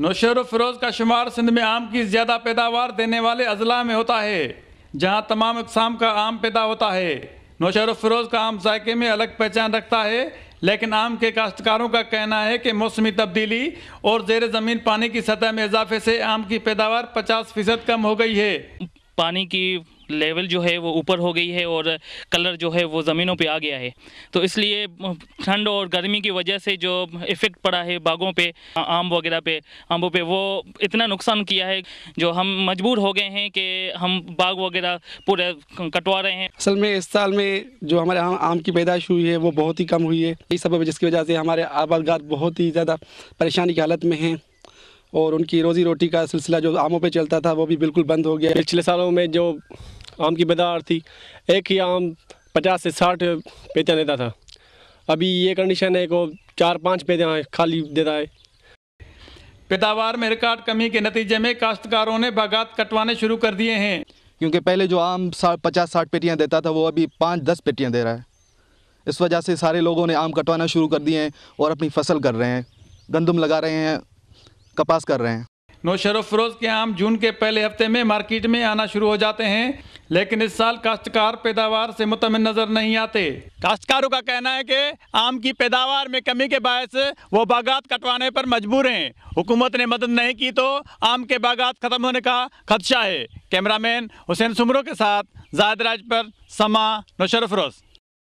नौशहर फरोज़ का शुमार सिंध में आम की ज़्यादा पैदावार देने वाले अजला में होता है जहाँ तमाम अकसाम का आम पैदा होता है नौशहर फरोज़ का आम जायके में अलग पहचान रखता है लेकिन आम के काश्तकारों का कहना है कि मौसमी तब्दीली और जेर ज़मीन पानी की सतह में इजाफे से आम की पैदावार पचास फीसद कम हो गई है पानी की लेवल जो है वो ऊपर हो गई है और कलर जो है वो ज़मीनों पे आ गया है तो इसलिए ठंड और गर्मी की वजह से जो इफ़ेक्ट पड़ा है बागों पे आम वगैरह पे आम्बों पे वो इतना नुकसान किया है जो हम मजबूर हो गए हैं कि हम बाग वगैरह पूरे कटवा रहे हैं असल में इस साल में जो हमारे आम, आम की पैदाइश हुई है वो बहुत ही कम हुई है इस सब जिसकी वजह से हमारे आबादगार बहुत ही ज़्यादा परेशानी की हालत में हैं और उनकी रोज़ी रोटी का सिलसिला जो आमों पे चलता था वो भी बिल्कुल बंद हो गया पिछले सालों में जो आम की बदार थी एक ही आम पचास से साठ पेतियाँ देता था अभी ये कंडीशन है को चार पाँच पेतियाँ खाली देता है पैदावार में रिकॉर्ड कमी के नतीजे में काश्तकारों ने बागात कटवाने शुरू कर दिए हैं क्योंकि पहले जो आम साठ पचास साठ पेटियाँ देता था वो अभी पाँच दस पेटियाँ दे रहा है इस वजह से सारे लोगों ने आम कटवाना शुरू कर दिए हैं और अपनी फसल कर रहे हैं गंदम लगा रहे हैं कपास कर रहे हैं नौशरफ फरोज के आम जून के पहले हफ्ते में मार्केट में आना शुरू हो जाते हैं लेकिन इस साल काश्तकार पैदावार से मुतमिन नजर नहीं आते काश्तकारों का कहना है कि आम की पैदावार में कमी के बायस वो बागात कटवाने पर मजबूर हैं हुकूमत ने मदद नहीं की तो आम के बागात खत्म होने का खदशा है कैमरामैन हुसैन सुमरों के साथ जायद राज पर समा नौशरफ फरोज